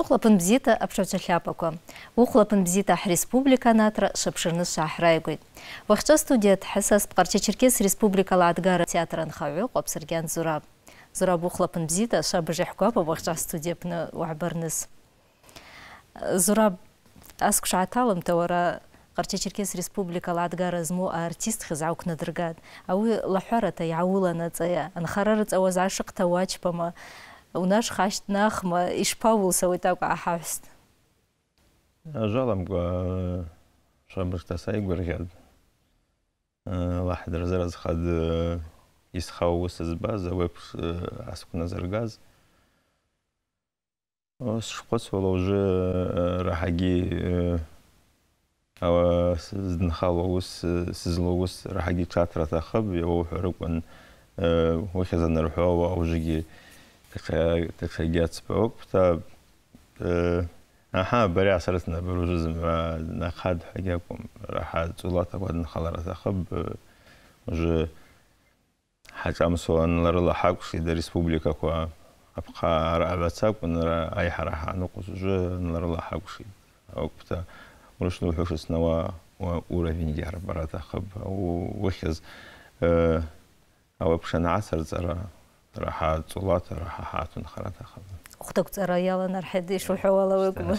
Сухлапын бзита апшавча хляпаква. Ухлапын бзита республика натра шапшырны шахрайгуйд. Вахча студия тхасас пқарча Черкес республикала адгара театрын хаве қопсырген зураб. Зураб ухлапын бзита шабы жахкуапа вахча студияпны уабарныз. Зураб аскша аталым тауара Қарча Черкес республикала ладгара зму артист хызаук надыргад. Ау лахуарата яула нацая. Анхарарыц ауаз ашық тауачпама. Ауи унаш хашьтнахма ишԥаулсауеит акә аҳаҳәст ажаламкәа шамрыхта саигәырӷьад лаҳдырзар азхад э, исхау ус збаз ауеиԥш э, асгәназыргаз сшхәыцуала уже э, рахаги раҳагьы здынхало ус сызло ус раҳагьы ҽаҭра аҭахып иауҳәарыкәын ва ауажәгьы تخيجات سبعوب تا آه، أها بري عسلتنا بروجز ما نخاد حقاكم راح تولات أقعد نخلر أتخب مج آه، حاجة مسوان لرلا حاكوش إذا ريسبوبليكا كوا أبقى رأبتك ونرى أي حراحة نقص جو نرلا حاكوش أوكتا ورشنو حوش سنوا وورافين ديار برات أخب ووخز آه، أو بشان عسر زرا راح صولات راح حاتن ира خب اختك ترى يلا نرحد شو حوالا وكم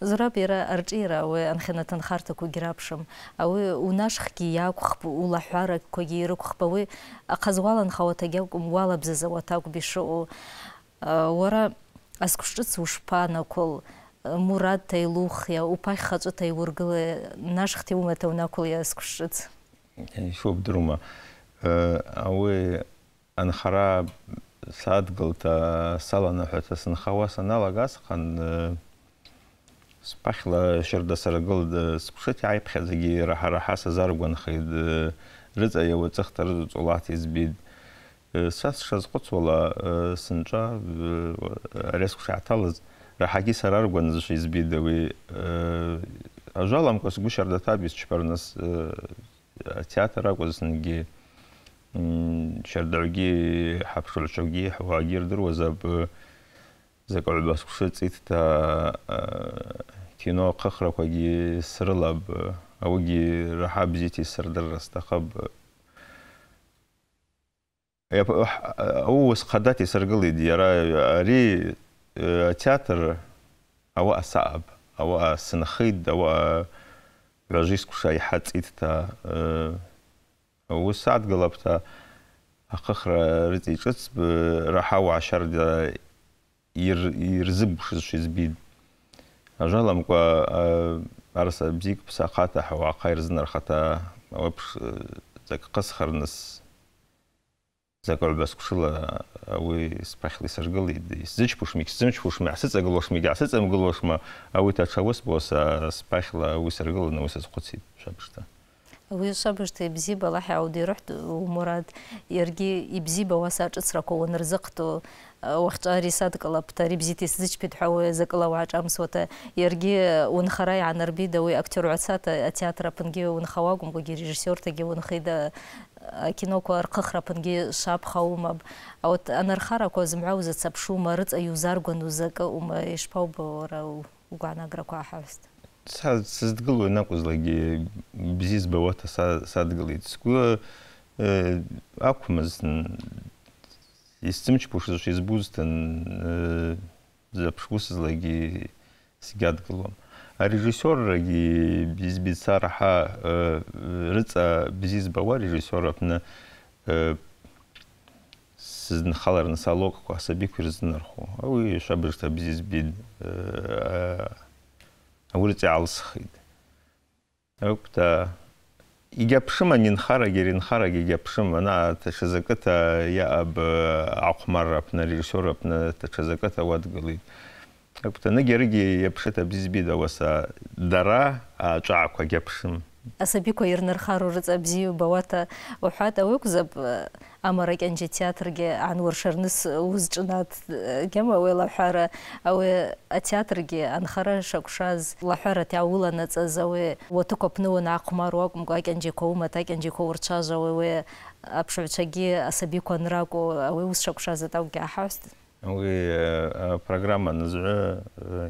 зурабира арҿиара ауи анхьанаҭанхарҭақәагьы раԥшым ауи унашхгьы иаақәхп улаҳәаракқәагьы ирықәхп ауи ахаз уаланхауаҭагьы акәым уалабзазауаҭ акәып ишыҟоу уара асқәш накол ушԥанақәл мурад таилухиа нашхти анхара садгылта саланаҳәата сынхауа саналагасхан э, спахла шырдасаргылд спшит аиԥхьаӡагьы раҳа раҳа сазаргәанхеит рыҵа иауаҵыхта рыҵа ҵулаҳ избит са сшазхәыцуала сынцәа ари сгәшаҳҭалаз раҳагьы сара аргәаныз э, шизбит э, ауи ажаламкәа сгәы шьардаҭаб исчԥарныс атеатр акәызнгьы شردوگی حبسول شوگی حواگیر در وزب زکال باسکوست ایت تا کینو اه، قخرا کوگی سرلاب اوگی رحاب زیتی سردر رستخب او وس خداتی سرگلی دیارا اری اه، تیاتر او اصعب او سنخید او رجیس کشای حد ایت تا اه، وس адгылапта ахыхра рыҵи ҿыц раҳау ашарда ирзыбшызшәа избит ажаламкәа араса бзик ԥсахата ҳауааха ирзынархата ауеиԥш закә ҟысхарныс закә рбасқәшыла ауи сԥахьла исаргылеит исзычԥушми исзымчԥушми ҳсыҵагылошми егьаҳсыҵамгылошма ауи даҽа ауи Уйша бышты бзиба лахи ауди рухт умурад ерги ибзиба васа чыцрако онырзықты э, уақытша рисад кылап тари бзите сызыч пет хауэ закыла вач амсота ерги э, унхарай анарби да уй актер уацата э, театра пынге унхавагум буги режиссер таге унхайда киноку арқыхра пынге шап хаумаб а вот анархара козымау зацапшума рыц аюзаргону закы ума ешпау бора угуанагра куахавст сыздгылу накузлаги бзиз бавата садгылит сгу акумызн истимч а режиссер ги бизбит сараха рыца бзиз бава режиссер апна сіздің қаларыңыз улице алсых иде окта игепшима нинхараги ринхараги гепшима на ташазаката я аб э, ахмарапна режиссерапна ташазаката уадгылит акута нагериги епшита бизбида уаса дара а аҿаақәа гьаԥшым асабиква ирнырхару рыцӏа бзиу бауата ухӏватӏ ауи акӏвзапӏ э, амара кӏьанджьа театргьи гӏануыршарныс уызшӏынат э, гьама ауи лахӏвара ауи атеатргьи э, анхара шакӏвшаз лахӏварата йгӏауыланацӏаз ауи уатыкв апны уангӏахъвмару акӏвымкӏва акӏьанджьиква умата акӏьанджьиква урчважвауа ауи апшыгӏвчвагьи асабиква нракӏву ауи уыс шакӏвшаз атӏаугьи гӏахӏахӏвстӏ ауи программа нызгӏвы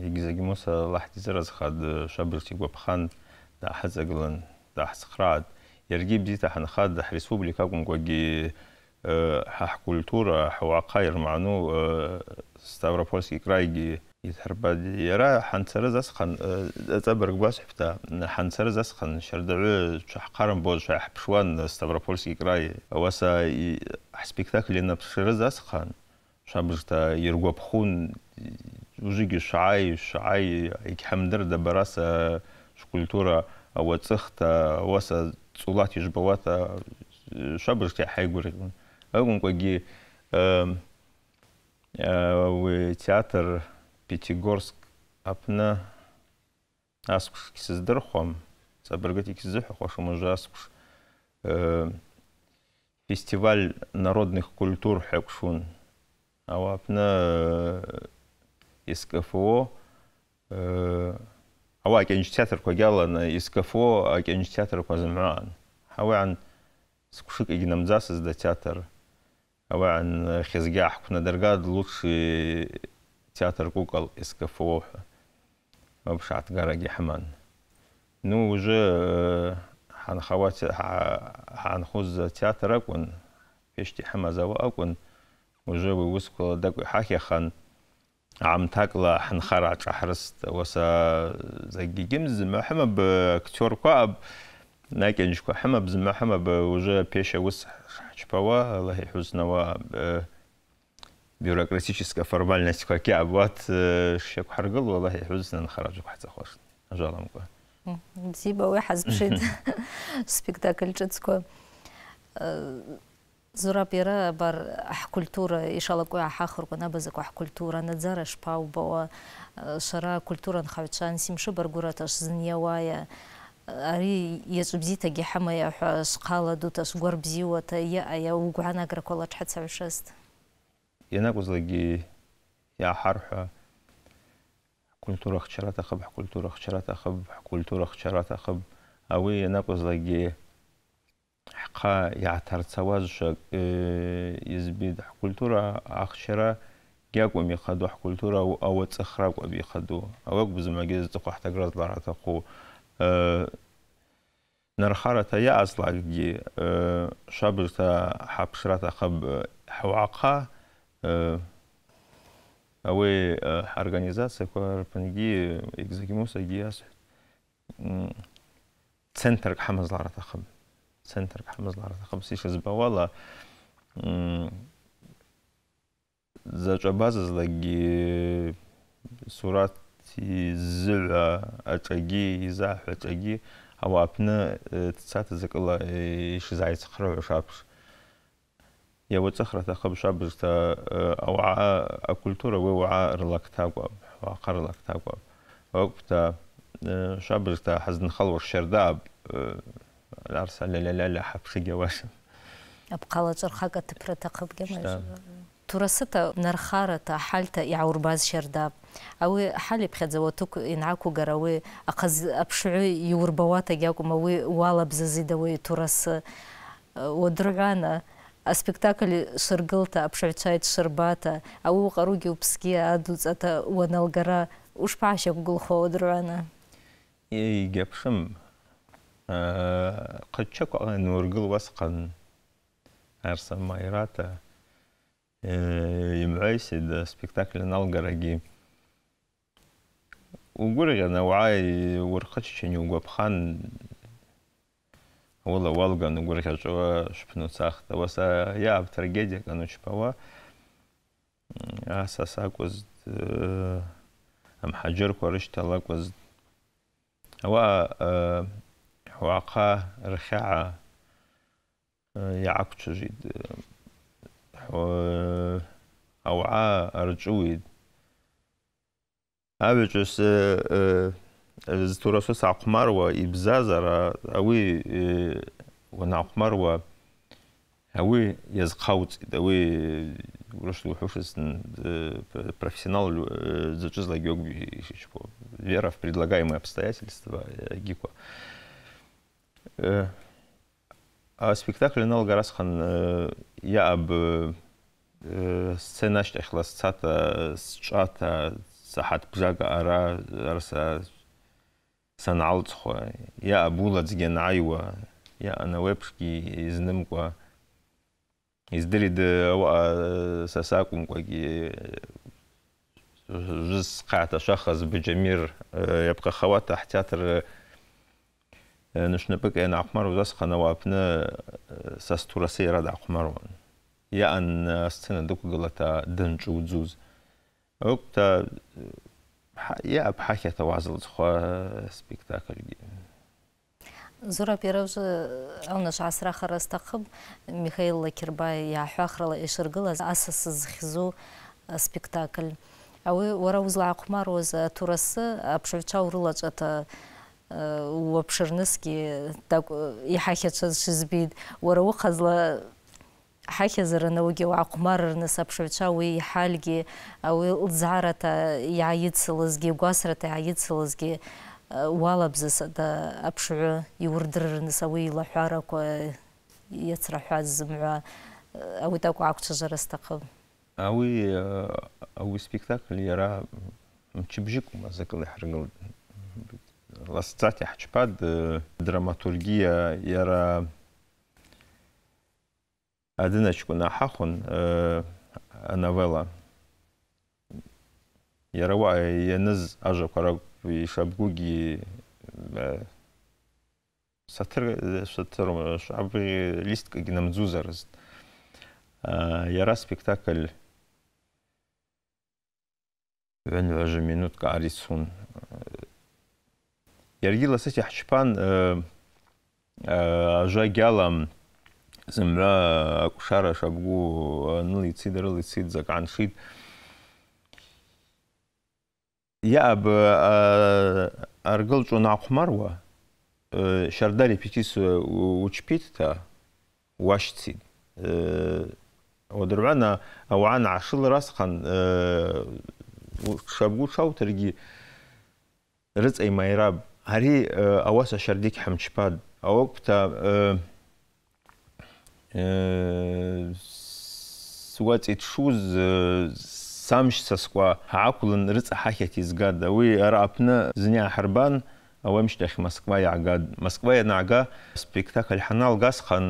йгьзагьмуса лахӏдизыразхатӏ швабыжта йгвапхан حزقلن ده حسخراد يرجي بزيت حنخاد ده حرسوب لي كاكم قوي آه، حح كولتورا حو عقاير معنو آه، ستافروبولسكي كرايجي يتربى يرى حنصر زسخن ده آه، برق بس حتى حنصر زسخن شردع شح قارن بوز شح بشوان ستافروبولسكي كراي واسا حسبيك تاك لنا بشر زسخن شابرتا يرقب خون وزيجي شعاي شعاي يكحمدر ده براسه шкультура уацӏыхта цулат цӏулат йыжбауата э, швабыжта хӏайгвыргъьун коги ауи э, э, театр пятигорск апны асквш гьсыздырхуам цӏабыргыта йгьсзыхӏвахуашым уже асквш фестиваль народных культур хӏакӏвшун ауи апны скфо هو كان تياتر كو جالا اسكافو كان تياتر كو زمعان هو عن театр اجنمزاس از تياتر هو عن خزجاح كنا аамҭакла ҳанхара аҿаҳрыст уаса закгьы гьымзма ҳымаб актерқәа накьанжьқәа ҳымаб зма ҳымаб уже аԥешьа аус ҳчпауа лаҳиҳәызнауа бюрократическая формальностьқәа ақьаабуат шиақәҳаргылуа лаҳиҳәызна анхараҿы ҳҵахуаш ажаламкәа бзиба уи ҳазԥшит спектакль ҿыцқәа Зурабира бар ҳкультура ишалакуи аҳахркуна базаква ҳкультура наӡара шпаубауа шара культура нхаҩцәа ансимшыбаргәыраташ зыниауая ари иаҿыбзиҭагьы ҳамая ҳәа шхаладуташ гәарбзиуата иаҟая угәаанаграқәа лаҽҳацаҩшаст ианакәызлагьы иааҳарҳәа ҳкультура хчара аҭахып ҳкультура хчара аҭахып ҳкультура хчара аҭахып ауи ианакәызлагьы حقا يعترسواج آه، يزبيد حكولتورا أخشرة جاكو ميخدو حكولتورا أو تسخراكو بيخدو أوك بزمجيز تقو احتقرز لارا تقو آه، نرخارة يا أصلا جي آه، شابلتا حبشرة خب حواقها أوي организация كور بنجي إكزاكيموسا جياس центр хамазлара тахым центр გამზლარდა ხო სიშ ზბავალა მ ზაჭაბაზა ზლაგი სურათი ზლა აჭაგი იზა აჭაგი ავაფნა ცათ ზეკლა ის ზაიცხრო შაფს я вот цахра та хаб шаб та ауа культура ве ва рлак тагва ва кар лак тагва ок та шаб та хазн халвар шерда арса ләләләлә хапшыге вашым. Ап қалачыр хага тіпрі та мәжі. та хал та яурбаз шерда Ауи хали бхедзаватук инааку гарауи ақаз апшуи юрбавата гякум ауи уала бзазидауи турасы. Уадргана аспектакль шыргылта апшуйчайт шырбата. Ауи уқаруги упске адуцата уаналгара ушпашек гулхо уадргана. Ей гепшым Қача э, қоға нұргіл басқан арсан майрата э, емайсы да спектаклін алгараги. Угурға уай урқач чені угапхан Ола валган угурға жуа шпнуцахта. Васа я в трагедия гану чпава. Аса сакуз э, амхаджир корышталакуз. Ва ვახა რხა يعكچوجيد او ا ارجويد ابيچس ا زتوراسو ساقمار و ابزازارا اوي و ناقمار و اوي يزقاوت اوي ورشتو حوشس بروفيشنال زچز لاگيوگ بيشيشو вера в предлагаемые обстоятельства гико А э, спектакль на расхан э, я об э, сцена штехла сцата счата сахат бжага ара арса саналцхо я абула дзген айва я анауепшки изнымква издырид ауа сасакумкваги жыз хата шахаз бджамир япқа хавата театр نشنبك أن عقمر ودس قنوابنا سستورة سيراد عقمر وان يا أن استنا دوك قلتا دنج ودزوز وقتا يا بحاكي توازل خوا سبيكتاكل زورا пирожы ауныш асыра қарастақып михаил лакербай иааҳәахрала ишыргылаз асасыз хьзу спектакль ауи уара узлаақәмаруаз турасы аԥшыҩцәа урылаҿата Э, уаԥшырнысгьы э, иҳахьацәаз шызбеит уара уҟазла ҳахьазараны уигьы уаахәмарырныс аԥшыҩцәа уи иҳалгьы э, ауи лӡаарата иааидсылызгьы гәасрата иааидсылызгьы уалабзасада аԥшҩы иурдырырныс ауи илаҳәарақәа иацраҳәаз зымҩа ауи такә аақәцәажәара сҭахым ауи ауи спектакль иара мчыбжьыкума закыла иҳаргылт ласцать ахчпад драматургия яра одиночку на хахун э новелла ярава яныз ажа кара шабгуги сатыр сатыр шабы листка гинам зузарыз яра спектакль вен важе минутка арисун Иаргьы ласыс иаҳчԥан ажәа гьалам зымра акәшара шабгу аныла ицит, арыла ицит, закә аншит. Иаб аргылҿон ахәмаруа, Шардар ипетис учпит-та уашьцит. Одырвана ауан ашыл расхан шабгу шау шауҭаргьы рыҵаимаираб هری ئەوەسە اه، شەردێک حەمچپاد ئەوە قوتە اه، اه، سوات شوز سامش سەسکوا هاکوڵن رچ حاکێکی زگات دەوەی ئەراپنە زنیا حربان ئەوە مشتێخ مەسکوا یاگات مەسکوایە ناگا سپێکتەکەل حەناڵ گاز خان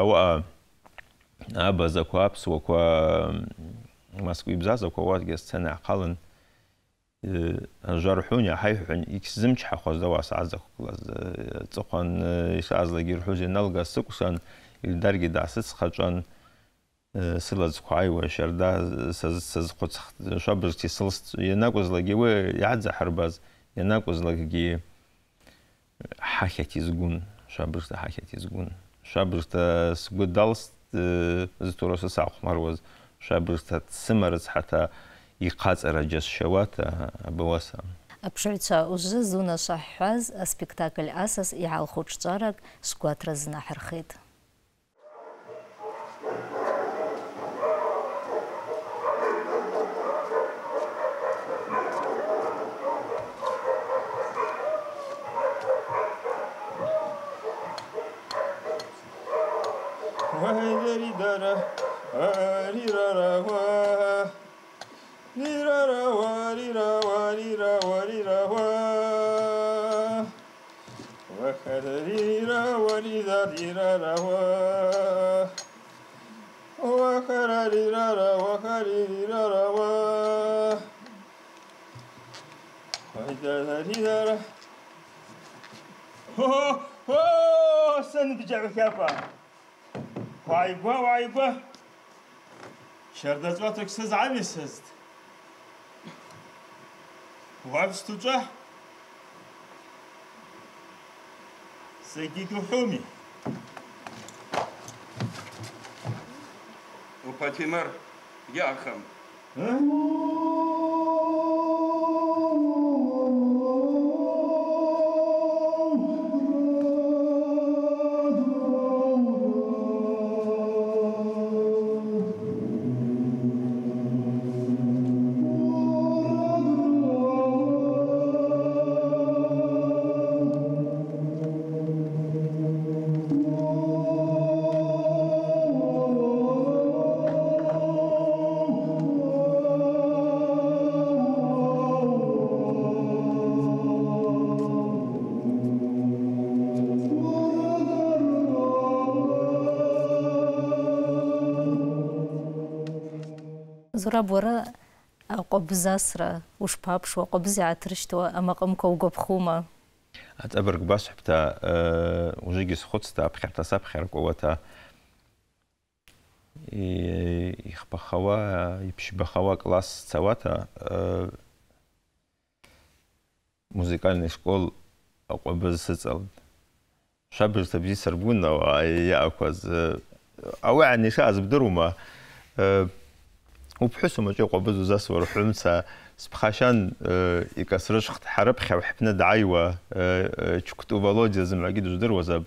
ئەوە ئابەزەکو ئاپسوەکە مەسکوی بزازەکە وات گەستەنە عقاڵن жарҳун яҳайҳун икзымч ҳахозда уасаазакуклаз цӏыхъван йшаъазлагьи рхӏвуз йаналга сыкӏвсан Ильдаргьи дгӏасыцхъачӏван сылацква айуа щарда сазхъвыцхтӏ швабыжта йсылстӏ йанакӏвызлагьи ауи йгӏадзахӏырбаз йанакӏвызлакӏгьи хӏахьат йызгун швабыжта хӏахьат йызгун швабыжта сгвы далстӏ зтураса сгӏахъвмаруаз швабыжта дсымарыцхӏата иҟаҵарагьы сшьауата абауаса аԥшыҩцәа узызунаша ҳҳәаз аспектакль асас иаалхәыҿҵәарак сгәаҭра знаҳархеит гәааигәа шьардаҵәаҭак сызамисызт. Уабстуҿа зегьы дуҳәоми. Уԥаҭимыр, иахам. зураб уара аҟәабзасра ушԥаԥшуа аҟәабзи ааҭрышьҭуа амаҟымқәа угәаԥхума аҵабырг басҳәпта ужигьы схәыцта аԥхьарҭа саԥхьаркуауата ихԥахауа иԥшьбахауа класс сцауата музыкальный школ аҟәабыз сыҵалт шабырта бзи саргәынауа иаақәаз ауаан ишааз бдырума وبحسو ما جو قبز وزاس ورحمسا سبخاشان آه، يكسرش خت حرب خا وحبنا دعايوة آه، آه، تشكتو فالوديا زم عقيد جدر وزب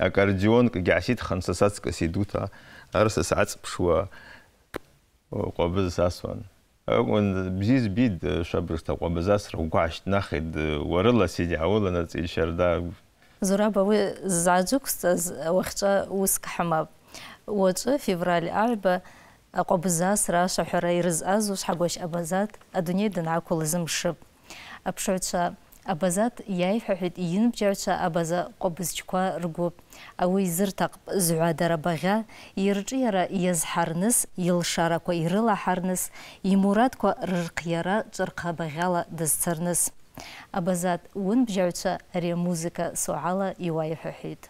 أكارديون قعشيت خمساسات كسيدوتا أرس ساعات بشوا قبز ساسوان ون بزيز بيد شابرس تا قبز أسر ناخد ورلا سيدي عولا نتسيل شردا زرابة وزعجوكس وخشا وسك حماب وجه فيفرالي أعبه ҟәабза сраша ҳәара ирызҟазу шҳагәашь абазат адунеи данаақәыл зымшып аԥшаҩцәа абазат иаиҳәаҳәеит иинбжьаҩцәа абаза ҟәабызчқәа ргәыԥ ауи изырҭаҟп зҳәадара багъьа ирҿиара иазҳарныс илшарақәа ирылаҳарныс имурадқәа рырхиара ҿырхабаӷьала дызцарныс абазат унбжьаҩцәа ари амузыка соуала иуаиҳәаҳәеит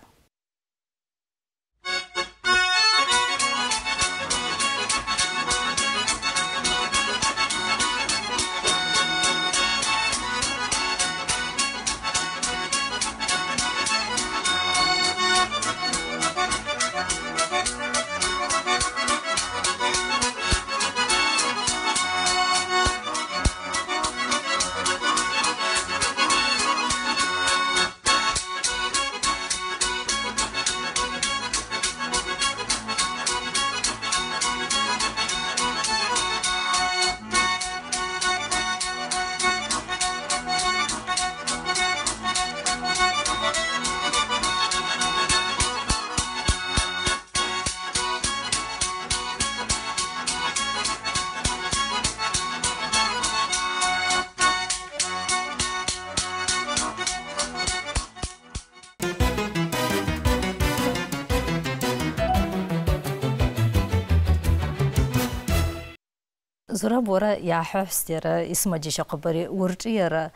صورة بورا يا حوستيرا اسم جيشة قبري ورجيرا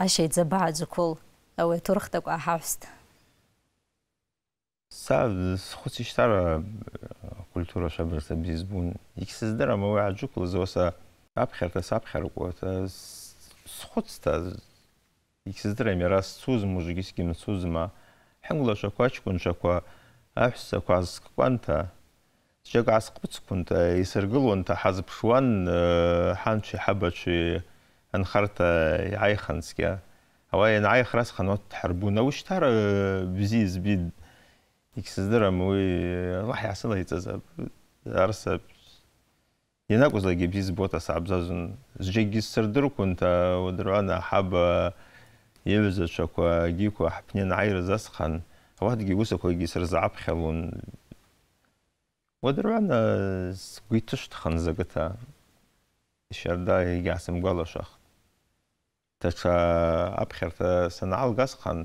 أشيت زباعد كل أو ترختك أحوست سعد خوتي شتارا كولتورا شابر سبيزبون يكسزدرا ما وعجوك لزوسا أبخر تس أبخر قوة سخوتستا Сшьагәасҟбыцқәан исыргылон, ҳазԥшуан, ҳанчи ҳабачи анхарҭа иааиханцқьа. Ауаа ианааих расхан от дҳарбун. Аушьҭара бзиа избит, егьсыздырам уи Аллаҳ иаҳсылаиҵаз арса ианакәызлагьы бзиа избот асаабзазун. Зџьагьы сырдырқәанта удыруан аҳаба иҩызацәақәа агьиқәа ҳԥнен ааирыз асхан, ауаатгьы иусақәагьы сырзааԥхьалон. Уадырван сгәы иҭышҭхан закыҭа, ишьарда иагьаасымгәалашахт. Даҽа аԥхьарҭа санаалгасхан,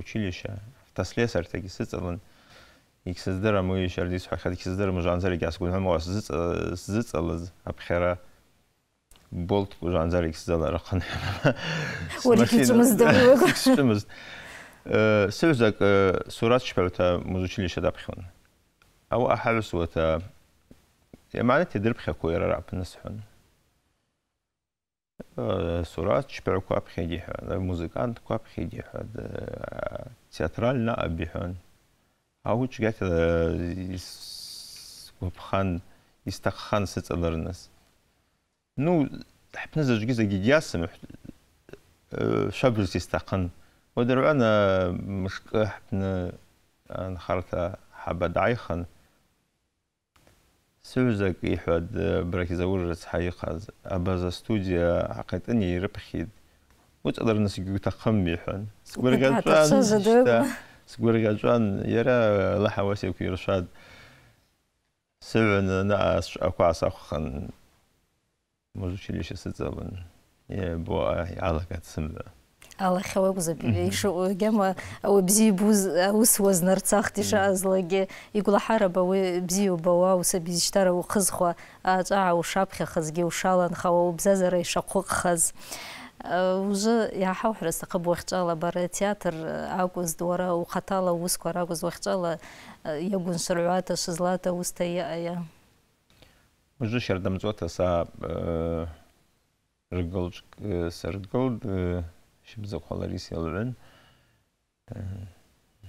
училишье, автослесарҭагьы сыҵалан, егьсыздырам уи ишьарда исҳәахьаз, болт ئەوە يعني هەرسوەتە ئێمانەتی دربخە کۆێرە راپنسحن سورات آه، شپێ کو بخێدی موزیکان کو بخێدی آه، تیاترال نەبیهن هاو چگات آه، بخان يستخان ست الرنس نو تحب نزج جزء جياسم شبل يستقن ودرو انا مش حبنا انا خرطه حبه دعيخن сҩызак иҳәад э, брахьзауырраз ҳаиҟаз абаза студиа ҳаҟаитын еирыԥхьеит уҵаларныс игәҭахым иҳәан сгәырӷьаҵәан сгәырӷьаҵәан иара лаҳауас иақәиршәад сыҩаны наҟа сшәҟәақәа аасахәхан музучилишье сыҵалан иабо иалагат сымҩа аллахе уэбуза пивейшу гема ауэ бзи буз аус уазнарцах тиша азлаге игулахара ба уэ бзи убауа уса бизиштара ухызхуа ачаа ушапхьахазге ушаланхауа убзазара ишахъукъхаз уже иааҳауҳәара сҭахып уахьҿала бара театр акәыз уара ухаҭала уусқәа ракәыз уахьҿала иагәыншырҩата шызлата усҭа иаҟа уже шьардамҵуата са ргылҿ э, э, саргылд э, чтобы заколорись ялрын. Э,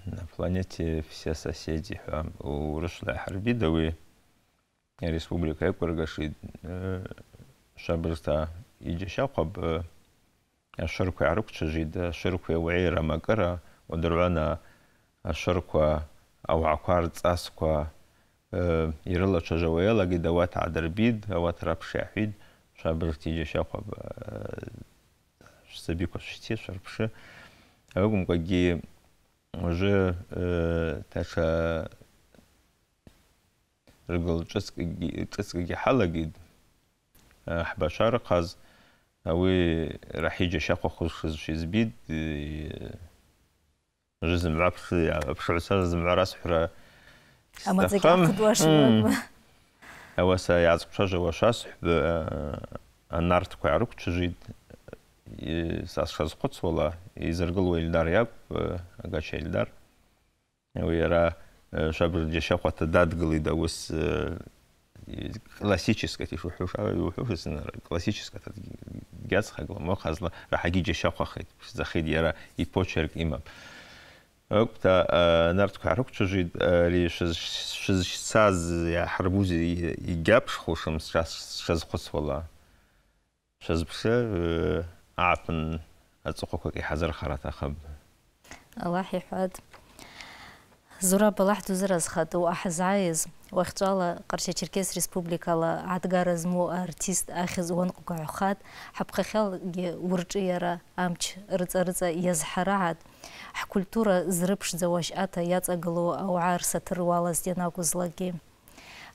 на планете все соседи. у Урышла Харбидовы, Республика Экургаши, э, Шабрста Иджишакаб, Ашарку э, Арукча Жида, Ашарку Уэйра Макара, Одервана, Ашарку Ауаквар Цасква, Ирла Чажауэла, Гидават Адарбид, Ават Рапшахид, Шабрста Иджишакаб, шсабикос ште шарпшы агумгаги уже э, таша ргыл ҿыцкгьы ҳалагеит ҳбашарахаз ауи раҳиџьа шахәахәыз шизбит სასხაზყოცვლა იზრგლველი და რა გაჩელი და ვიარა შაბრჯე შეხვათა დადგლი და ეს კლასიჩესკეთი შუშავე უშუშენა კლასიჩესკეთა გასხაგლო მოხაზლა რა ჰაგიჯე შეხვახეთ ზახედი არა იფოჩერკ იმაბ ოქთა ნარტქა როქჩუჟი რი შეზშაზ ჰარბუზი იგაფ ხოშმს შეზხოცვლა შეზბშე ኣዓፍን ኣፅቑኮቂ ሓዘር ኸራት ኣኸብ ኣላሕ ይሕወድ ዙራ балаҳ дузара зхату аҳзааиз уахьҵәала ҟарча черкес республикала адгара змоу артист ахьыз уанҟгәаҩхат ҳапхахьалгьы урҿиара амч рыҵа-рыҵа иазҳараат ҳкультура зрыԥшӡауа шьата иаҵагылоу ауаа рсаҭыр уалаз ианакәызлагьы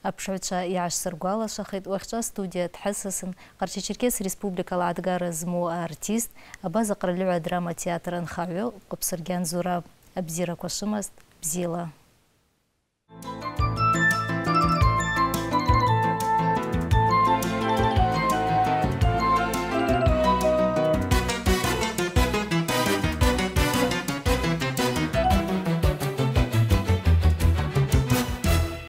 аԥшаҩцәа иаашсыргәалашахеит уахьча Студия дҳысысын ҟарча-черкес республикала адгара зму артист аба аҟралыҳәа драма театр анхаҩы ҟыԥсыргьан зураб абзира шымаз бзила.